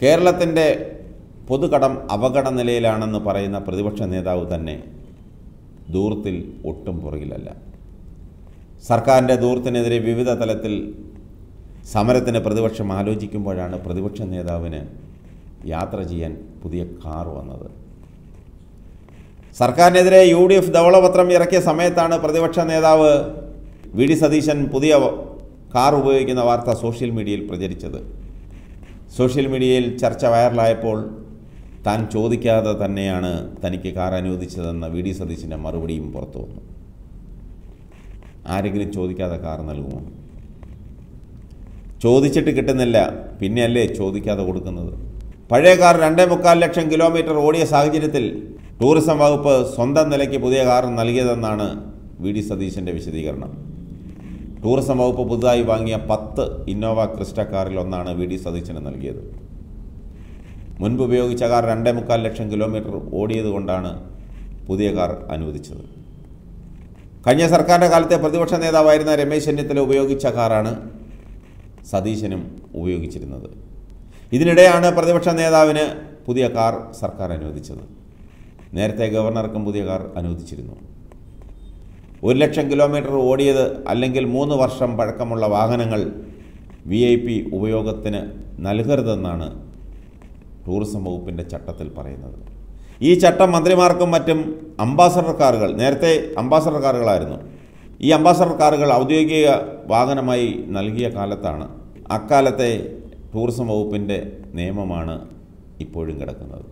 കേരളത്തിൻ്റെ പൊതുകടം നിലയിലാണെന്ന് പറയുന്ന പ്രതിപക്ഷ നേതാവ് തന്നെ ദൂർത്തിൽ ഒട്ടും പുറകിലല്ല സർക്കാരിൻ്റെ ദൂർത്തിനെതിരെ വിവിധ തലത്തിൽ സമരത്തിന് പ്രതിപക്ഷം ആലോചിക്കുമ്പോഴാണ് പ്രതിപക്ഷ നേതാവിന് യാത്ര ചെയ്യാൻ പുതിയ കാർ വന്നത് സർക്കാരിനെതിരെ യു ഡി എഫ് ധവളപത്രം ഇറക്കിയ സമയത്താണ് പ്രതിപക്ഷ നേതാവ് വി ഡി സതീശൻ പുതിയ കാർ ഉപയോഗിക്കുന്ന വാർത്ത സോഷ്യൽ മീഡിയയിൽ പ്രചരിച്ചത് സോഷ്യൽ മീഡിയയിൽ ചർച്ച വൈറലായപ്പോൾ താൻ ചോദിക്കാതെ തന്നെയാണ് തനിക്ക് കാർ അനുവദിച്ചതെന്ന വി ഡി സതീശിൻ്റെ മറുപടിയും പുറത്തു വന്നു ആരെങ്കിലും ചോദിക്കാതെ കാർ നൽകുമോ ചോദിച്ചിട്ട് കിട്ടുന്നില്ല പിന്നെയല്ലേ ചോദിക്കാതെ കൊടുക്കുന്നത് പഴയ കാർ രണ്ടേ മുക്കാൽ ലക്ഷം കിലോമീറ്റർ ഓടിയ സാഹചര്യത്തിൽ ടൂറിസം വകുപ്പ് സ്വന്തം നിലയ്ക്ക് പുതിയ കാർ നൽകിയതെന്നാണ് വി ഡി സതീശൻ്റെ വിശദീകരണം ടൂറിസം വകുപ്പ് പുതുതായി വാങ്ങിയ പത്ത് ഇന്നോവ ക്രിസ്റ്റ കാറിൽ ഒന്നാണ് വി ഡി സതീശന് നൽകിയത് മുൻപ് ഉപയോഗിച്ച കാർ രണ്ടേ മുക്കാൽ ലക്ഷം കിലോമീറ്റർ ഓടിയത് കൊണ്ടാണ് പുതിയ കാർ അനുവദിച്ചത് കഴിഞ്ഞ സർക്കാരിൻ്റെ കാലത്തെ പ്രതിപക്ഷ നേതാവായിരുന്ന രമേശ് ചെന്നിത്തല ഉപയോഗിച്ച കാറാണ് സതീശനും ഉപയോഗിച്ചിരുന്നത് ഇതിനിടെയാണ് പ്രതിപക്ഷ നേതാവിന് പുതിയ കാർ സർക്കാർ അനുവദിച്ചത് നേരത്തെ ഗവർണർക്കും പുതിയ കാർ അനുവദിച്ചിരുന്നു ഒരു ലക്ഷം കിലോമീറ്റർ ഓടിയത് അല്ലെങ്കിൽ മൂന്ന് വർഷം പഴക്കമുള്ള വാഹനങ്ങൾ വി ഐ പി ഉപയോഗത്തിന് നൽകരുതെന്നാണ് ടൂറിസം വകുപ്പിൻ്റെ ചട്ടത്തിൽ പറയുന്നത് ഈ ചട്ടം മന്ത്രിമാർക്കും മറ്റും അംബാസഡർ കാറുകൾ നേരത്തെ അംബാസഡർ കാറുകളായിരുന്നു ഈ അംബാസഡർ കാറുകൾ ഔദ്യോഗിക വാഹനമായി നൽകിയ കാലത്താണ് അക്കാലത്തെ ടൂറിസം വകുപ്പിൻ്റെ നിയമമാണ് ഇപ്പോഴും കിടക്കുന്നത്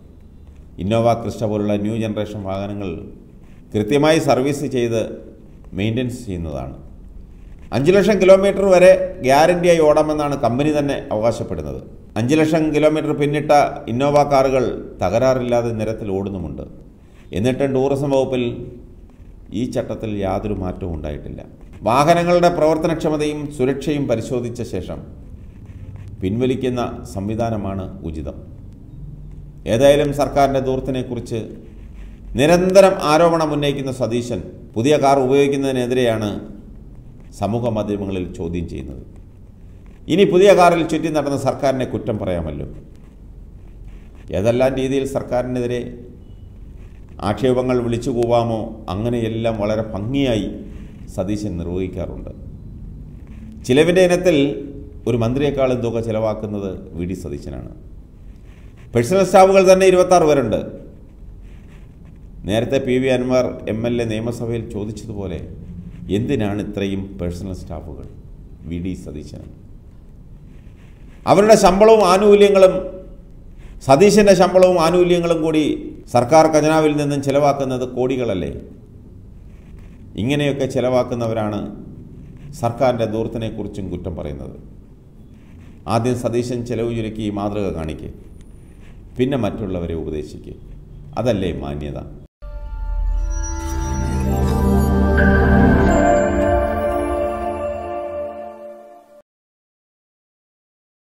ഇന്നോവ ക്രിസ്റ്റ പോലുള്ള ന്യൂ ജനറേഷൻ വാഹനങ്ങൾ കൃത്യമായി സർവീസ് ചെയ്ത് മെയിൻ്റെനൻസ് ചെയ്യുന്നതാണ് അഞ്ച് ലക്ഷം കിലോമീറ്റർ വരെ ആയി ഓടാമെന്നാണ് കമ്പനി തന്നെ അവകാശപ്പെടുന്നത് അഞ്ച് ലക്ഷം കിലോമീറ്റർ പിന്നിട്ട ഇന്നോവ കാറുകൾ തകരാറില്ലാതെ നിരത്തിൽ ഓടുന്നുമുണ്ട് എന്നിട്ടും ടൂറിസം വകുപ്പിൽ ഈ ചട്ടത്തിൽ യാതൊരു മാറ്റവും ഉണ്ടായിട്ടില്ല വാഹനങ്ങളുടെ പ്രവർത്തനക്ഷമതയും സുരക്ഷയും പരിശോധിച്ച ശേഷം പിൻവലിക്കുന്ന സംവിധാനമാണ് ഉചിതം ഏതായാലും സർക്കാരിൻ്റെ ദൂർത്തിനെക്കുറിച്ച് നിരന്തരം ആരോപണം ഉന്നയിക്കുന്ന സതീശൻ പുതിയ കാർ ഉപയോഗിക്കുന്നതിനെതിരെയാണ് സമൂഹ മാധ്യമങ്ങളിൽ ചോദ്യം ചെയ്യുന്നത് ഇനി പുതിയ കാറിൽ ചുറ്റി നടന്ന സർക്കാരിനെ കുറ്റം പറയാമല്ലോ ഏതെല്ലാം രീതിയിൽ സർക്കാരിനെതിരെ ആക്ഷേപങ്ങൾ വിളിച്ചു പോവാമോ അങ്ങനെയെല്ലാം വളരെ ഭംഗിയായി സതീശൻ നിർവഹിക്കാറുണ്ട് ചിലവിൻ്റെ ഇനത്തിൽ ഒരു മന്ത്രിയെക്കാളും തുക ചിലവാക്കുന്നത് വി ഡി സതീശനാണ് പേഴ്സണൽ സ്റ്റാഫുകൾ തന്നെ ഇരുപത്താറ് പേരുണ്ട് നേരത്തെ P V Anvar M L A നിയമസഭയിൽ ചോദിച്ചതുപോലെ എന്തിനാണ് ഇത്രയും പേഴ്സണൽ സ്റ്റാഫുകൾ വി ഡി സതീശൻ അവരുടെ ശമ്പളവും ആനുകൂല്യങ്ങളും സതീശൻ്റെ ശമ്പളവും ആനുകൂല്യങ്ങളും കൂടി സർക്കാർ ഖജനാവിൽ നിന്നും ചിലവാക്കുന്നത് കോടികളല്ലേ ഇങ്ങനെയൊക്കെ ചിലവാക്കുന്നവരാണ് സർക്കാരിൻ്റെ ദൂരത്തിനെക്കുറിച്ചും കുറ്റം പറയുന്നത് ആദ്യം സതീശൻ ചെലവ് ചുരുക്കി മാതൃക കാണിക്കുക പിന്നെ മറ്റുള്ളവരെ ഉപദേശിക്കുക അതല്ലേ മാന്യത